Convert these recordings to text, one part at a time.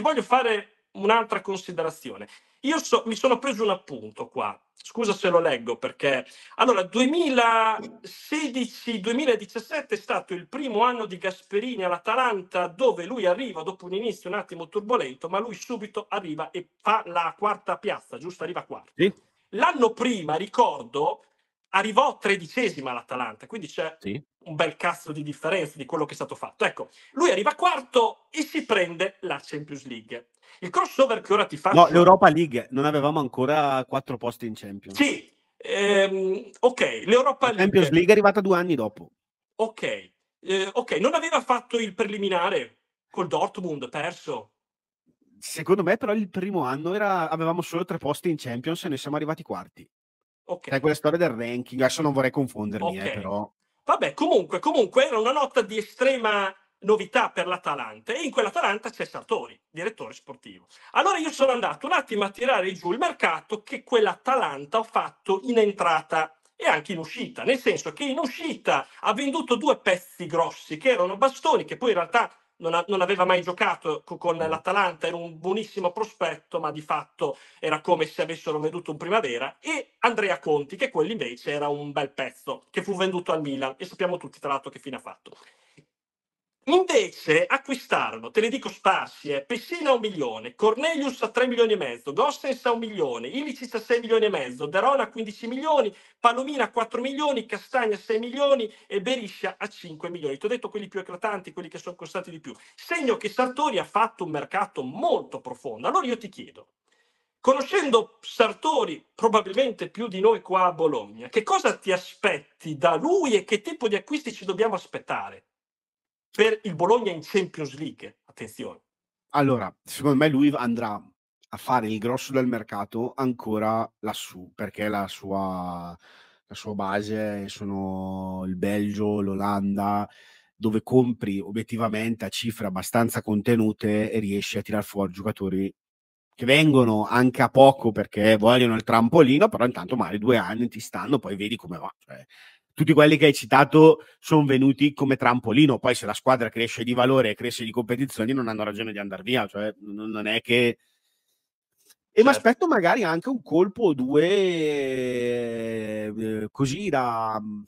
ti voglio fare un'altra considerazione. Io so, mi sono preso un appunto qua, scusa se lo leggo perché... Allora, 2016-2017 è stato il primo anno di Gasperini all'Atalanta dove lui arriva dopo un inizio un attimo turbolento, ma lui subito arriva e fa la quarta piazza, giusto? Arriva quarta. Sì. L'anno prima, ricordo, arrivò tredicesima l'Atalanta, quindi c'è sì. un bel cazzo di differenza di quello che è stato fatto. Ecco, lui arriva quarto e si prende la Champions League. Il crossover che ora ti faccio... No, l'Europa League, non avevamo ancora quattro posti in Champions. Sì, ehm, ok, l'Europa League... Champions League è arrivata due anni dopo. Ok, eh, ok, non aveva fatto il preliminare col Dortmund, perso. Secondo me però il primo anno era... avevamo solo tre posti in Champions e ne siamo arrivati quarti. Ok. Sai quella storia del ranking, adesso non vorrei confondermi, eh, okay. eh, però. Vabbè, comunque, comunque era una nota di estrema novità per l'Atalanta e in quell'Atalanta c'è Sartori, direttore sportivo. Allora io sono andato un attimo a tirare giù il mercato che quell'Atalanta ho fatto in entrata e anche in uscita, nel senso che in uscita ha venduto due pezzi grossi che erano bastoni che poi in realtà non, ha, non, aveva mai giocato con mm. l'Atalanta, era un buonissimo prospetto, ma di fatto era come se avessero venduto un primavera, e Andrea Conti, che quello invece era un bel pezzo, che fu venduto al Milan, e sappiamo tutti tra l'altro che fine ha fatto. Invece acquistarono, te ne dico sparsi, eh, Pessina a un milione, Cornelius a 3 milioni e mezzo, Gossens a un milione, Ilicic a 6 milioni e mezzo, Derona a 15 milioni, Palomina a 4 milioni, Castagna a 6 milioni e Beriscia a 5 milioni. Ti ho detto quelli più eclatanti, quelli che sono costati di più. Segno che Sartori ha fatto un mercato molto profondo. Allora io ti chiedo, conoscendo Sartori probabilmente più di noi qua a Bologna, che cosa ti aspetti da lui e che tipo di acquisti ci dobbiamo aspettare? per il Bologna in Champions League. Attenzione. Allora, secondo me lui andrà a fare il grosso del mercato ancora lassù, perché la sua, la sua base sono il Belgio, l'Olanda, dove compri obiettivamente a cifre abbastanza contenute e riesci a tirar fuori giocatori che vengono anche a poco perché vogliono il trampolino, però intanto magari due anni ti stanno, poi vedi come va. Cioè, tutti quelli che hai citato sono venuti come trampolino. Poi, se la squadra cresce di valore e cresce di competizioni, non hanno ragione di andare via. Cioè, non è che. E certo. mi aspetto magari anche un colpo o due eh, così da mm,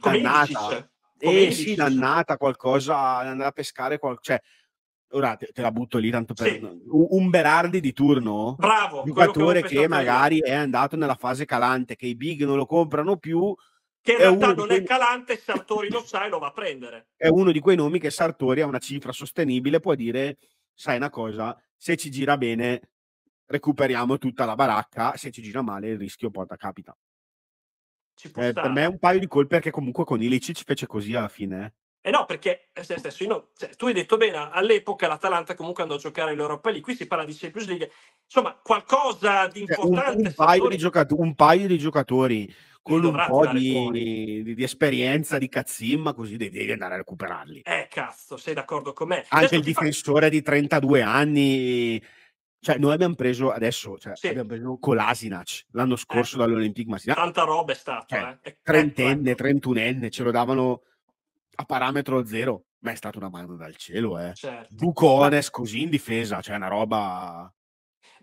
dannata. Cioè, eh sì, cioè. dannata qualcosa, andare a pescare qualcosa. Cioè, ora te, te, la butto lì tanto per sì. un Berardi di turno bravo giocatore che, che magari io. è andato nella fase calante che i big non lo comprano più che in realtà non è calante, Sartori lo sa e lo va a prendere. È uno di quei nomi che Sartori ha una cifra sostenibile, può dire, sai una cosa, se ci gira bene recuperiamo tutta la baracca, se ci gira male il rischio porta capita. Eh, per me è un paio di colpi perché comunque con Ilicic fece così alla fine. Eh. eh no, perché eh, se stesso, no, cioè, tu hai detto bene, all'epoca l'Atalanta comunque andò a giocare l'Europa lì, qui si parla di Champions League, insomma qualcosa di importante. Cioè, un, un, paio di giocato- un paio di giocatori con un po' di, di, di, esperienza di cazzimma, così devi andare a recuperarli. Eh, cazzo, sei d'accordo con me? Anche adesso il difensore fa... di 32 anni. Cioè, noi abbiamo preso adesso, cioè, sì. abbiamo preso Colasinac l'anno eh. scorso eh, dall'Olympic Masina. Tanta roba è stata, cioè, eh. eh ecco, trentenne, ecco. trentunenne, ce lo davano a parametro zero. Ma è stata una mano dal cielo, eh. Certo. Bucones così in difesa, cioè una roba...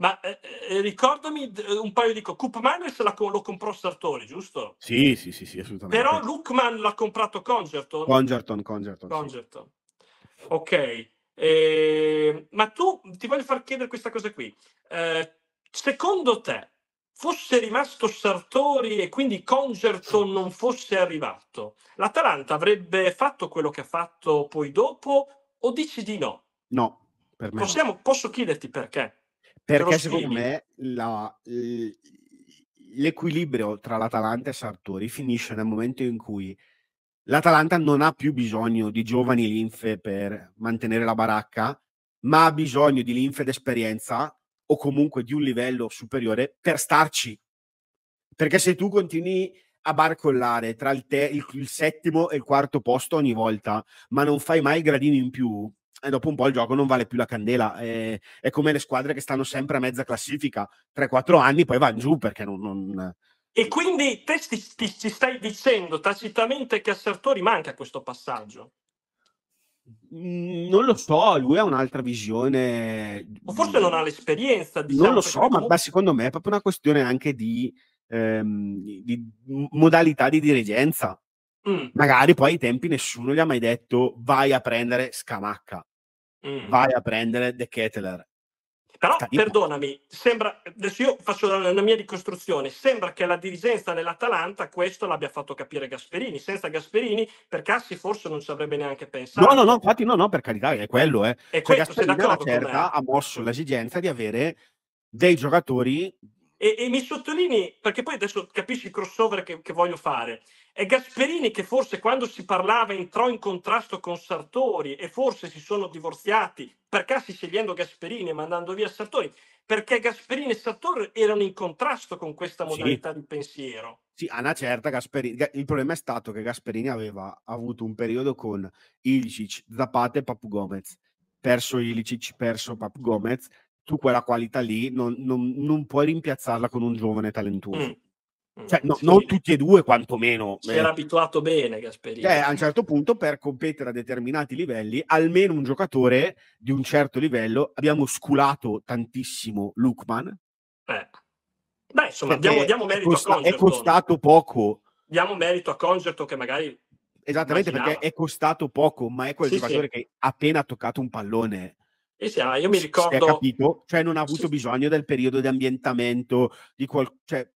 Ma eh, eh ricordami eh, un paio di cose. Coop Miners lo comprò Sartori, giusto? Sì, sì, sì, sì assolutamente. Però Lookman l'ha comprato Congerton. Congerton, Congerton. Congerton. Sì. Ok. Eh, ma tu ti voglio far chiedere questa cosa qui. Eh, secondo te fosse rimasto Sartori e quindi Congerton non fosse arrivato, l'Atalanta avrebbe fatto quello che ha fatto poi dopo o dici di no? No, per me. Possiamo, posso chiederti perché? Perché secondo me la, l'equilibrio tra l'Atalanta e Sartori finisce nel momento in cui l'Atalanta non ha più bisogno di giovani linfe per mantenere la baracca, ma ha bisogno di linfe d'esperienza o comunque di un livello superiore per starci. Perché se tu continui a barcollare tra il, te, il, il settimo e il quarto posto ogni volta, ma non fai mai il gradino in più, e dopo un po' il gioco non vale più la candela. È, è come le squadre che stanno sempre a mezza classifica, 3-4 anni, poi vanno giù perché non... non... E quindi te ci, ti, ci stai dicendo tacitamente che a Sartori manca questo passaggio? Mm, non lo so, lui ha un'altra visione. O forse non ha l'esperienza. Diciamo, non lo diciamo, so, ma, ma secondo me è proprio una questione anche di, ehm, di modalità di dirigenza. Mm. Magari poi ai tempi nessuno gli ha mai detto vai a prendere Scamacca mm. vai a prendere De Kettler. Però Carica. perdonami, sembra, adesso io faccio la, mia ricostruzione, sembra che la dirigenza dell'Atalanta questo l'abbia fatto capire Gasperini, senza Gasperini per Cassi forse non ci avrebbe neanche pensato. No, no, no, infatti no, no, per carità, è quello, eh. E cioè, questo, Gasperini certa, ha mosso l'esigenza di avere dei giocatori e, e mi sottolinei, perché poi adesso capisci il crossover che, che, voglio fare, è Gasperini che forse quando si parlava entrò in contrasto con Sartori e forse si sono divorziati, per casi scegliendo Gasperini e mandando via Sartori, perché Gasperini e Sartori erano in contrasto con questa modalità sì. di pensiero. Sì, a una certa Gasperini. Il problema è stato che Gasperini aveva avuto un periodo con Ilicic, Zapata e Papu Gomez. Perso Ilicic, perso Papu Gomez, tu quella qualità lì non, non, non puoi rimpiazzarla con un giovane talentuoso. Mm, mm. Cioè, no, sì. non tutti e due, quantomeno. Si era eh. abituato bene Gasperini. Cioè, a un certo punto, per competere a determinati livelli, almeno un giocatore di un certo livello, abbiamo sculato tantissimo Lukman. Eh. Beh, insomma, diamo, diamo, merito costa- a Concerto. È costato poco. Diamo merito a Concerto che magari... Esattamente, immaginava. perché è costato poco, ma è quel sì, giocatore sì. che appena ha toccato un pallone e sì, ah, io mi ricordo... Si capito? Cioè non ha avuto bisogno del periodo di ambientamento, di qual... Cioè,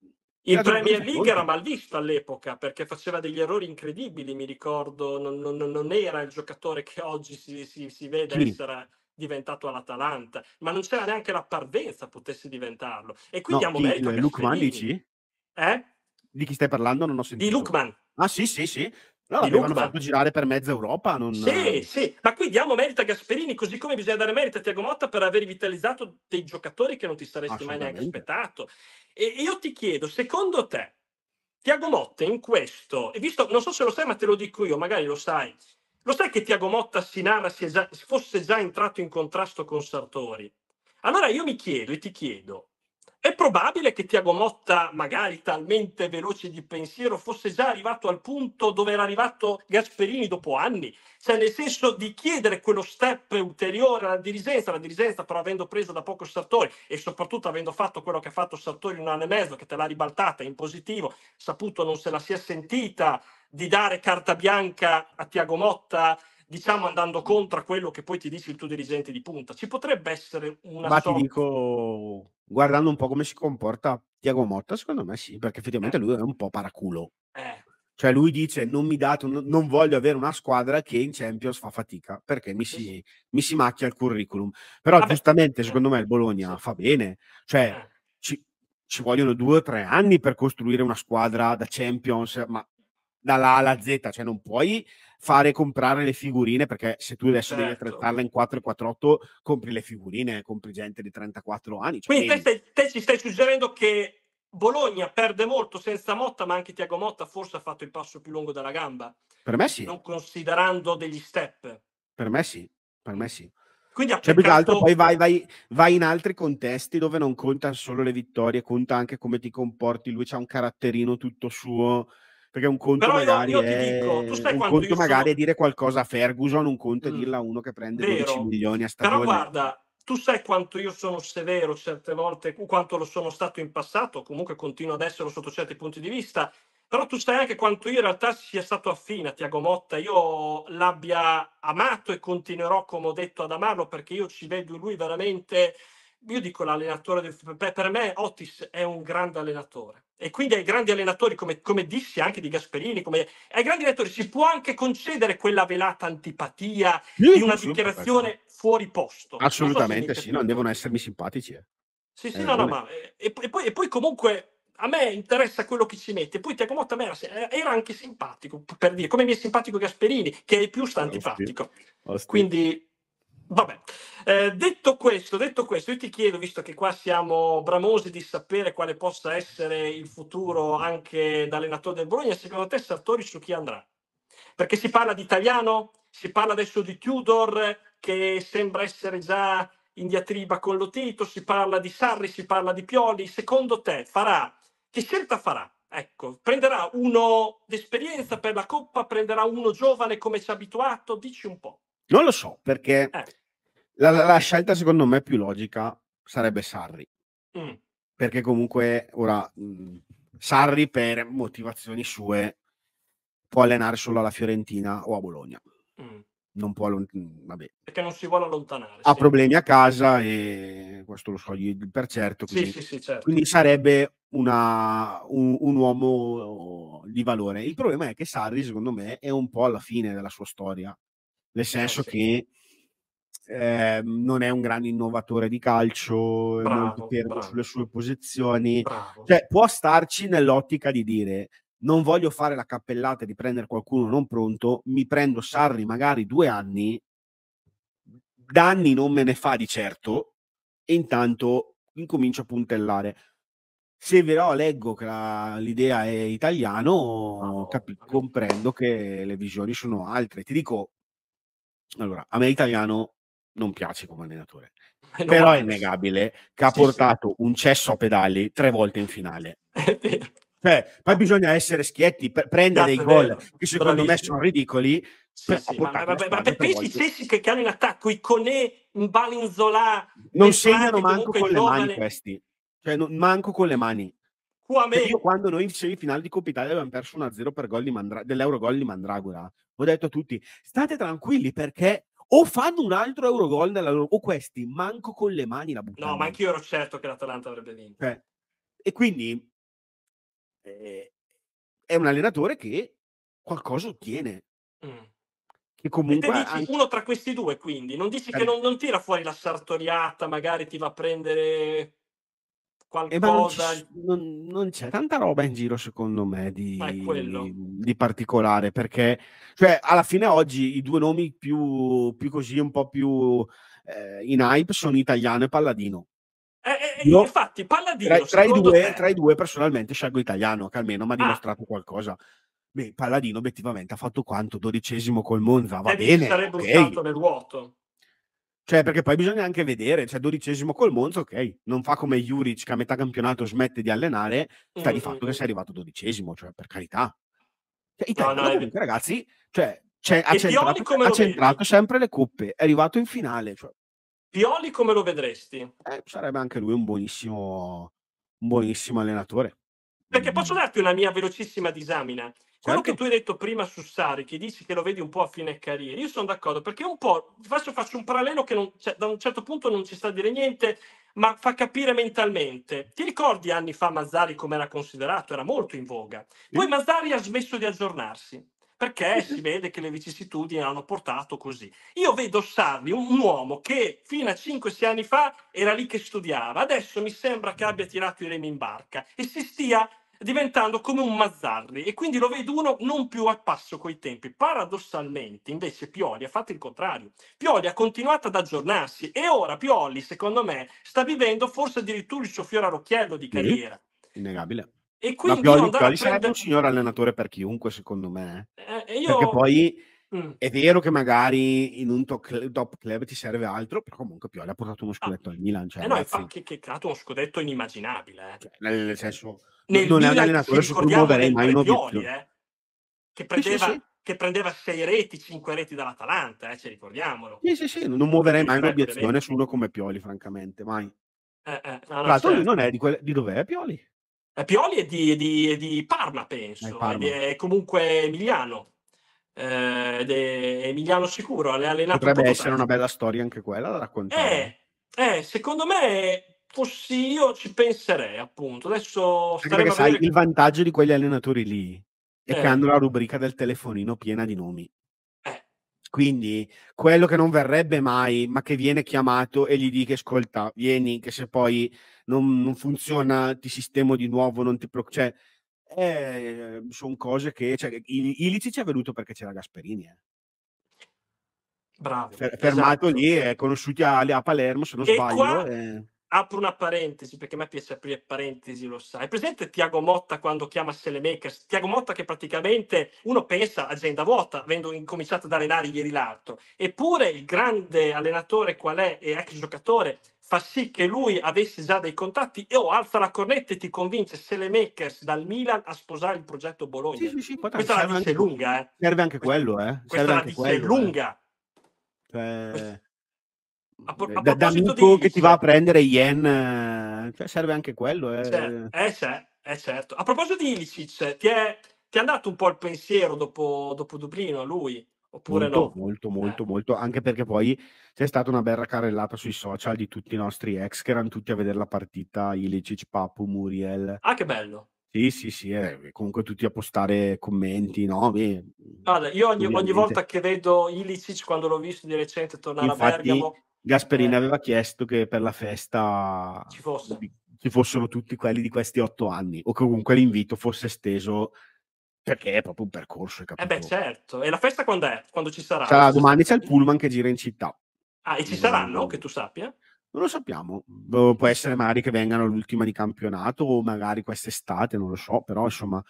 in Premier League era mal all'epoca perché faceva degli errori incredibili, mi ricordo, non, non, non era il giocatore che oggi si, si, si vede sì. essere diventato all'Atalanta, ma non c'era neanche la parvenza potesse diventarlo. E quindi no, diamo merito a Lukman dici? Eh? Di chi stai parlando? Non ho sentito. Di Lukman. Ah sì, sì, sì. No, l'avevano fatto girare per mezza Europa. Non... Sì, sì, ma qui diamo merito a Gasperini, così come bisogna dare merito a Tiago Motta per aver vitalizzato dei giocatori che non ti saresti mai neanche aspettato. E io ti chiedo, secondo te, Tiago Motta in questo, e visto, non so se lo sai, ma te lo dico io, magari lo sai, lo sai che Tiago Motta si narra se fosse già entrato in contrasto con Sartori? Allora io mi chiedo e ti chiedo, è probabile che Tiago Motta, magari talmente veloce di pensiero, fosse già arrivato al punto dove era arrivato Gasperini dopo anni, cioè nel senso di chiedere quello step ulteriore alla dirigenza, la dirigenza però avendo preso da poco Sartori e soprattutto avendo fatto quello che ha fatto Sartori un anno e mezzo, che te l'ha ribaltata in positivo, saputo non se la sia sentita di dare carta bianca a Tiago Motta diciamo andando contro quello che poi ti dice il tuo dirigente di punta. Ci potrebbe essere una Ma sorta... ti dico, guardando un po' come si comporta Tiago Motta, secondo me sì, perché effettivamente eh. lui è un po' paraculo. Eh. Cioè lui dice non mi date, un... non voglio avere una squadra che in Champions fa fatica perché mi si, mi si macchia il curriculum. Però Vabbè. giustamente eh. secondo me il Bologna fa bene. Cioè eh. ci vogliono due o tre anni per costruire una squadra da Champions, ma dalla A alla Z, cioè non puoi fare comprare le figurine, perché se tu adesso certo. devi trattarla in 4 e 48, compri le figurine, compri gente di 34 anni. Cioè Quindi te, te, te ci stai suggerendo che Bologna perde molto senza Motta, ma anche Tiago Motta forse ha fatto il passo più lungo dalla gamba. Per me sì. Non considerando degli step. Per me sì, per me sì. Quindi ha cioè, più che altro poi vai, vai, vai, in altri contesti dove non contano solo le vittorie, conta anche come ti comporti. Lui c'ha un caratterino tutto suo perché un conto Però magari, io, io è... Dico, un conto magari sono... è dire qualcosa a Ferguson, un conto è mm. dirla a uno che prende Vero. 12 milioni a stagione. Però guarda, tu sai quanto io sono severo certe volte, quanto lo sono stato in passato, comunque continuo ad esserlo sotto certi punti di vista, però tu sai anche quanto io in realtà sia stato affine a Tiago Motta, io l'abbia amato e continuerò, come ho detto, ad amarlo perché io ci vedo lui veramente io dico l'allenatore del, per me Otis è un grande allenatore e quindi ai grandi allenatori come, come dissi anche di Gasperini come, ai grandi allenatori si può anche concedere quella velata antipatia io di una dichiarazione fuori posto assolutamente so sì, non devono essermi simpatici eh. sì sì eh, no no ma eh, e, e, poi, e, poi, comunque a me interessa quello che ci mette poi Tiago Motta era, eh, era, anche simpatico per dire come mi è simpatico Gasperini che è più sta antipatico quindi Vabbè, eh, detto, questo, detto questo, io ti chiedo, visto che qua siamo bramosi di sapere quale possa essere il futuro anche da allenatore del Bologna, secondo te Sartori su chi andrà? Perché si parla di italiano, si parla adesso di Tudor che sembra essere già in diatriba con lo Tito, si parla di Sarri, si parla di Pioli, secondo te farà, che scelta farà? Ecco, prenderà uno d'esperienza per la Coppa, prenderà uno giovane come ci ha abituato, dici un po'. Non lo so, perché eh. la, la, scelta secondo me più logica sarebbe Sarri. Mm. Perché comunque ora mh, mhmm, Sarri per motivazioni sue può allenare solo alla Fiorentina o a Bologna. Mm. Non può allontanare. Mhmm, perché non si vuole allontanare. Ha sì. problemi a casa e questo lo so io per certo. Quindi, sì, sì, certo. quindi sarebbe una, un, un, uomo di valore. Il problema è che Sarri, secondo me, è un po' alla fine della sua storia nel eh, senso che eh, non è un grande innovatore di calcio, bravo, molto fermo sulle sue posizioni, bravo. cioè può starci nell'ottica di dire non voglio fare la cappellata di prendere qualcuno non pronto, mi prendo Sarri magari due anni, danni non me ne fa di certo, e intanto incomincio a puntellare. Se però leggo che la, l'idea è italiano, capi- comprendo che le visioni sono altre. Ti dico, allora, a me italiano non piace come allenatore, no, però è innegabile che ha sì, portato sì. un cesso a pedali tre volte in finale. Cioè, poi bisogna essere schietti, per prendere esatto, dei gol che secondo Bravissimo. me sono ridicoli. Sì, sì, ma, ma, ma, pensi stessi che, hanno in attacco i Conè, un Balinzolà, non segnano manco con le mani questi, cioè non, manco con le mani. Io quando noi in semifinale di Coppa Italia abbiamo perso 1-0 per gol Mandra- dell'Eurogol di Mandragora, ho detto a tutti, state tranquilli perché o fanno un altro Eurogol nella loro... o questi manco con le mani la buttano. No, ma anch'io ero certo che l'Atalanta avrebbe vinto. Eh. E quindi eh, è un allenatore che qualcosa ottiene. Mm. Che comunque dici, anche... uno tra questi due, quindi non dici eh. che cioè non, non tira fuori la sartoriata, magari ti va a prendere eh, qualcosa. Eh, non, non, non, c'è tanta roba in giro, secondo me, di, di, di particolare. Perché, cioè, alla fine oggi i due nomi più, più così, un po' più eh, in hype sono Italiano e Palladino. Eh, eh, eh Io, infatti, Palladino. Tra, tra, i due, te... tra, i due, personalmente, scelgo Italiano, che almeno mi ha ah. dimostrato ah. qualcosa. Beh, Palladino obiettivamente ha fatto quanto? Dodicesimo col Monza, va Devi bene. Sarebbe okay. un salto nel vuoto. Cioè, perché poi bisogna anche vedere, cioè, dodicesimo col Monza, ok, non fa come Juric che a metà campionato smette di allenare, sta mm-hmm. di mm, fatto mm, che mm. sei arrivato dodicesimo, cioè, per carità. Cioè, Italia, no, no, comunque, è... ragazzi, cioè, cioè, ha, centrato, ha centrato sempre le coppe, è arrivato in finale. Cioè. Pioli come lo vedresti? Eh, sarebbe anche lui un buonissimo, un buonissimo allenatore. Perché posso darti una mia velocissima disamina. Quello certo. che tu hai detto prima su Sari, che dici che lo vedi un po' a fine carriera, io sono d'accordo perché un po', faccio, faccio un parallelo che non, cioè, da un certo punto non ci sta a dire niente, ma fa capire mentalmente. Ti ricordi anni fa Mazzari come era considerato? Era molto in voga. Poi Mazzari ha smesso di aggiornarsi perché si vede che le vicissitudini hanno portato così. Io vedo Sarri, un uomo che fino a 5-6 anni fa era lì che studiava, adesso mi sembra che abbia tirato i remi in barca e si stia diventando come un Mazzarri e quindi lo vedo uno non più al passo coi tempi. Paradossalmente, invece, Pioli ha fatto il contrario. Pioli ha continuato ad aggiornarsi e ora Pioli, secondo me, sta vivendo forse addirittura il suo fiore all'occhiello di mm-hmm. carriera. Sì, innegabile. E quindi Ma Pioli, Pioli prendere... sarebbe un signor allenatore per chiunque, secondo me. Eh, eh io... Perché poi Mm. È vero che magari in un top, top, club ti serve altro, però comunque Pioli ha portato uno ah. scudetto ah. al Milan. Cioè, eh no, infatti, che, che ha creato uno scudetto inimmaginabile. Eh. Cioè, nel cioè, senso, nel non Milan, è un allenatore su cui muoverei mai un Pioli, eh, che prendeva... Sì, sì, sì. Che prendeva 6 reti, cinque reti dall'Atalanta, eh, ce ricordiamolo. Sì, sì, sì, non, non muoverei mai un'obiezione su uno come Pioli, francamente, mai. Eh, eh, no, Tra l'altro certo. lui non è di, quelle, di dov'è Pioli? Eh, Pioli è di, di, di Parma, eh, penso, Parma. È, comunque Emiliano. Eh, ed è Emiliano Sicuro, ha allenato Potrebbe essere una bella storia anche quella da raccontare. Eh, eh, secondo me fossi io ci penserei appunto. Adesso perché sai, vedere... il vantaggio di quegli allenatori lì è eh. che hanno la rubrica del telefonino piena di nomi. Eh. Quindi quello che non verrebbe mai, ma che viene chiamato e gli dica: Ascolta, vieni, che se poi non, non funziona, ti sistemo di nuovo, non ti preoccupare. Cioè, eh, mhmm, sono cose che... Cioè, Ilici ci è venuto perché c'era Gasperini. Eh. Bravo. Fermato esatto. lì, è eh, conosciuti a, a Palermo, se non e sbaglio. Qua, eh apro una parentesi perché a me piace aprire parentesi, lo sai. È Presente Tiago Motta quando chiama Selemakers? Tiago Motta che praticamente uno pensa agenda vuota, avendo incominciato ad allenare ieri l'altro. Eppure il grande allenatore qual è e ex giocatore fa sì che lui avesse già dei contatti e oh, alza la cornetta e ti convince Selemakers dal Milan a sposare il progetto Bologna. Sì, sì, sì, Questa è la vice lunga, eh. Serve anche quello, eh. Serve questa anche la vice eh. lunga. Eh. Cioè a, por- a da, da di... che ti va a prendere yen, eh, cioè serve anche quello. Eh. Certo. Eh, certo. Eh, certo. A proposito di Ilicic, ti è, ti è andato un po' il pensiero dopo, dopo Dublino a lui? Oppure molto, no? Molto, eh. molto, eh. molto, anche perché poi c'è stata una bella carrellata sui social di tutti i nostri ex che erano tutti a vedere la partita Ilicic, Papu, Muriel. Ah, che bello! Sì, sì, sì, eh, comunque tutti a postare commenti, no? Beh, Guarda, io ogni, ogni, volta che vedo Ilicic, quando l'ho visto di recente tornare Infatti, a Bergamo, Gasperini eh. aveva chiesto che per la festa ci, fosse. ci, fossero tutti quelli di questi otto anni o che comunque l'invito fosse esteso perché è proprio un percorso. Eh beh, certo. E la festa quando è? Quando ci sarà? sarà domani c'è il pullman che gira in città. Ah, e ci saranno, no. che tu sappia? Non lo sappiamo. Boh, può essere magari che vengano l'ultima di campionato o magari quest'estate, non lo so, però insomma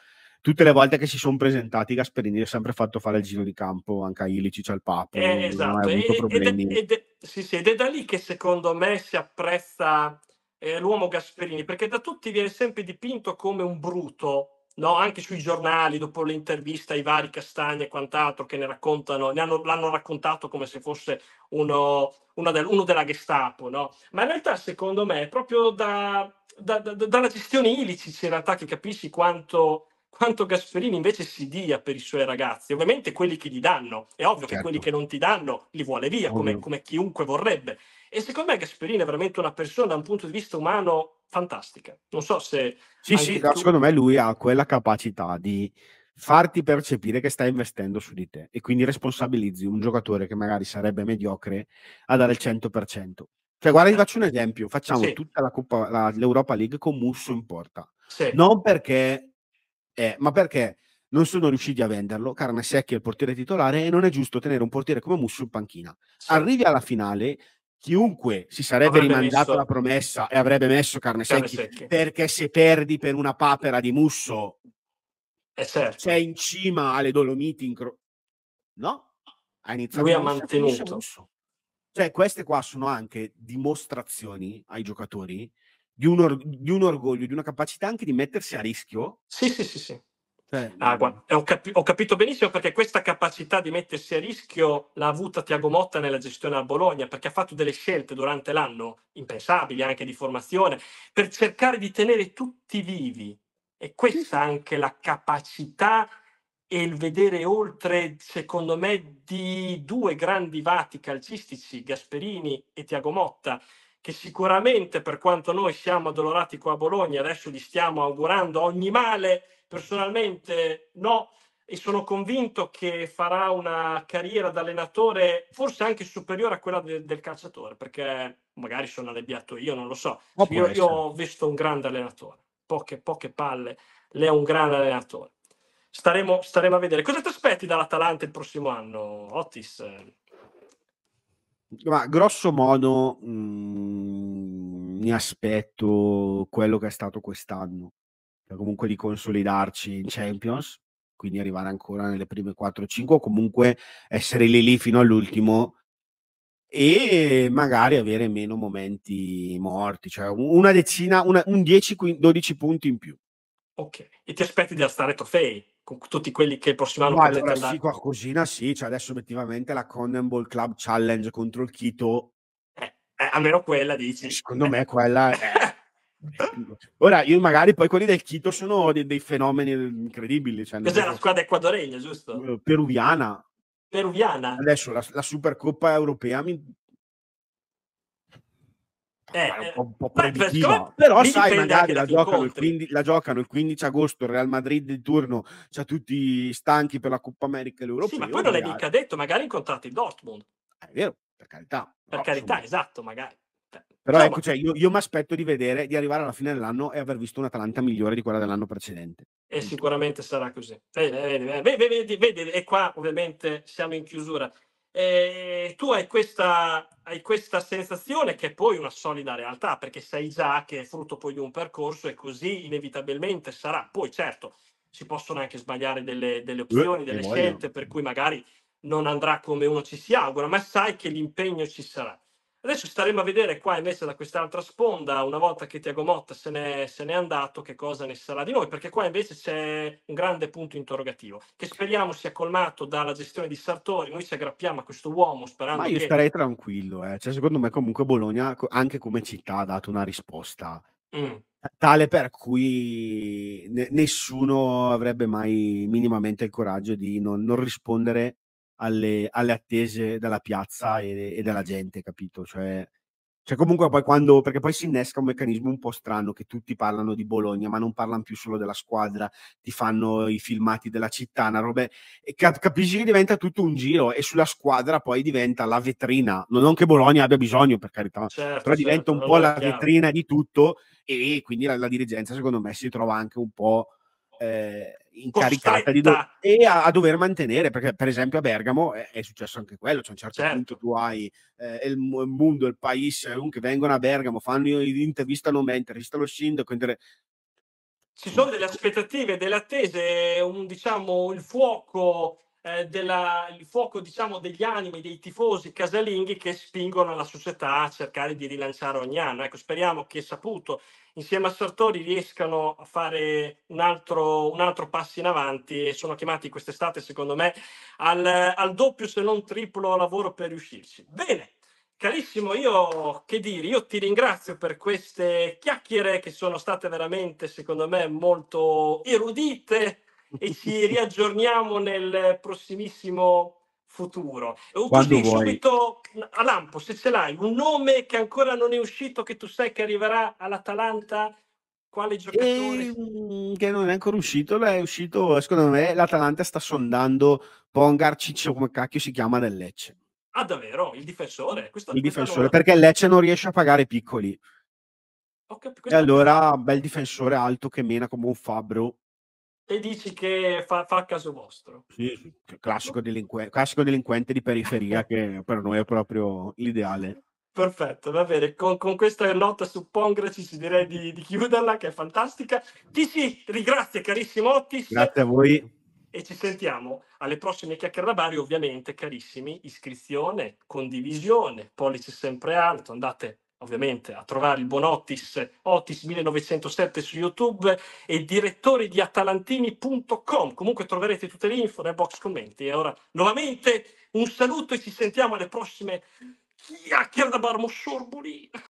tutte le volte che si sono presentati Gasperini ha sempre fatto fare il giro di campo anche a Ilicic c'è il Papa eh, esatto. ed, ed, ed, ed è da lì che secondo me si apprezza eh, l'uomo Gasperini perché da tutti viene sempre dipinto come un bruto no? anche sui giornali dopo l'intervista ai vari Castagni e quant'altro che ne raccontano ne hanno, l'hanno raccontato come se fosse uno, del, uno della Gestapo no? ma in realtà secondo me proprio da, da, da, dalla gestione Ilicic in realtà che capisci quanto quanto Gasperini invece si dia per i suoi ragazzi, ovviamente quelli che gli danno, è ovvio certo. che quelli certo. che non ti danno li vuole via, come, come, chiunque vorrebbe. E secondo me Gasperini è veramente una persona da un punto di vista umano fantastica. Non so se... Sì, sì, tu... secondo me lui ha quella capacità di farti percepire che stai investendo su di te e quindi responsabilizzi un giocatore che magari sarebbe mediocre a dare il 100%. Cioè, guarda, ti faccio un esempio. Facciamo sì. tutta la Coppa, la, l'Europa League con Musso in porta. Sì. Non perché eh, ma perché non sono riusciti a venderlo? Carne secchi è il portiere titolare e non è giusto tenere un portiere come Musso in panchina. Arrivi alla finale, chiunque si sarebbe avrebbe rimandato messo... la promessa e avrebbe messo carne, carne secchi, secchi, perché se perdi per una papera di Musso eh certo. sei in cima alle Dolomiti in cro... no? ha iniziato lui ha mantenuto cioè queste qua sono anche dimostrazioni ai giocatori di un, or- di un, orgoglio, di una capacità anche di mettersi a rischio. Sì, sì, sì. sì. Cioè, ah, ho, capi- ho, capito benissimo perché questa capacità di mettersi a rischio l'ha avuta Tiago Motta nella gestione al Bologna, perché ha fatto delle scelte durante l'anno impensabili anche di formazione, per cercare di tenere tutti vivi. E questa anche la capacità e il vedere oltre, secondo me, di due grandi vati calcistici, Gasperini e Tiago Motta, che sicuramente per quanto noi siamo addolorati qua a Bologna, adesso gli stiamo augurando ogni male, personalmente no, e sono convinto che farà una carriera da allenatore forse anche superiore a quella de- del calciatore, perché magari sono annebbiato io, non lo so. io, io ho visto un grande allenatore, poche, poche palle, lei è un grande allenatore. Staremo, staremo a vedere. Cosa ti aspetti dall'Atalanta il prossimo anno, Otis? ma grosso modo mh, mm, mi aspetto quello che è stato quest'anno, comunque di consolidarci in Champions, quindi arrivare ancora nelle prime 4-5 o comunque essere lì lì fino all'ultimo e magari avere meno momenti morti, cioè una decina, una, un 10-12 punti in più. Ok, e ti aspetti di alzare trofei? con tutti quelli che il prossimo anno potete allora, andare. Sì, qualcosina sì, cioè adesso effettivamente la Cannonball Club Challenge contro il Kito. Eh, eh, almeno quella dici. Secondo me quella è... Ora, io magari poi quelli del Quito sono dei, dei fenomeni eh, incredibili. Cioè, Cos'è la squadra equadoregna, giusto? Peruviana. Peruviana. Adesso la, la Supercoppa europea mi eh, un po', un po eh, predittiva, però sai magari la giocano, il 15, la giocano il 15 agosto il Real Madrid di turno c'ha tutti stanchi per la Coppa America e l'Europa sì, ma poi non l'hai mica detto magari incontrate il Dortmund ah, è vero, per carità per no, carità, insomma. esatto, magari cioè, però no, ecco, cioè, io, io mi aspetto di vedere, di arrivare alla fine dell'anno e aver visto un'Atalanta migliore di quella dell'anno precedente. E sicuramente sarà così. Vedi, vedi, vedi, vedi, e qua ovviamente siamo in chiusura eh, tu hai questa, hai questa sensazione che è poi una solida realtà, perché sai già che è frutto poi di un percorso e così inevitabilmente sarà. Poi certo, si possono anche sbagliare delle, delle opzioni, delle scelte, per cui magari non andrà come uno ci si augura, ma sai che l'impegno ci sarà. Adesso staremo a vedere qua invece da quest'altra sponda, una volta che Tiago Motta se n'è, se n'è andato, che cosa ne sarà di noi, perché qua invece c'è un grande punto interrogativo, che speriamo sia colmato dalla gestione di Sartori, noi ci aggrappiamo a questo uomo sperando Ma io che... starei tranquillo, eh. cioè, secondo me comunque Bologna, anche come città, ha dato una risposta mm. tale per cui ne- nessuno avrebbe mai minimamente il coraggio di non, non rispondere alle, alle attese della piazza e, e dalla gente, capito? Cioè, cioè, comunque poi certo. quando, perché poi si innesca un meccanismo un po' strano che tutti parlano di Bologna, ma non parlano più solo della squadra, ti fanno i filmati della città, una roba, e cap- capisci che diventa tutto un giro e sulla squadra poi diventa la vetrina, non che Bologna abbia bisogno per carità, certo, però diventa certo, un po' la chiaro. vetrina di tutto e quindi la, la dirigenza secondo me si trova anche un po' eh, incaricata di do- e a, a, dover mantenere, perché per esempio a Bergamo è, eh, è successo anche quello, c'è un certo, certo. punto tu hai eh, il, mondo, il paese, che vengono a Bergamo, fanno non me, intervistano lo sindaco, inter- ci sono delle aspettative, delle attese, un, diciamo, il fuoco, eh, della, il fuoco diciamo, degli animi, dei tifosi casalinghi che spingono la società a cercare di rilanciare ogni anno. Ecco, speriamo che saputo insieme a Sartori riescano a fare un altro, un altro passo in avanti e sono chiamati quest'estate, secondo me, al, al doppio se non triplo lavoro per riuscirci. Bene, Carissimo, io che dire, io ti ringrazio per queste chiacchiere che sono state veramente, secondo me, molto erudite e ci riaggiorniamo nel prossimissimo futuro. E Oppure subito a lampo, se ce l'hai, un nome che ancora non è uscito, che tu sai che arriverà all'Atalanta, quale giocatore? E, ehm, che non è ancora uscito, è uscito, secondo me l'Atalanta sta sondando Pongar Ciccio, come cacchio si chiama, del Lecce. Ah davvero? Il difensore? Questo il difensore, perché il Lecce non riesce a pagare piccoli. Okay, e allora, bel difensore alto che mena come un fabbro e dici che fa, fa caso vostro. Sì, classico, delinquen- classico delinquente di periferia che per noi è proprio l'ideale. Perfetto, va bene. Con, con questa nota su Pongraci ci direi di, di, chiuderla, che è fantastica. Ti si ringrazia, carissimo Otis. Grazie a voi. E ci sentiamo alle prossime chiacchiere da Bari, ovviamente, carissimi. Iscrizione, condivisione, pollice sempre alto, andate ovviamente a trovare il buon Otis, Otis 1907 su YouTube e direttore di atalantini.com. Comunque troverete tutte le info nel box commenti. E ora nuovamente un saluto e ci sentiamo alle prossime chiacchiere da Barmo Sorboli.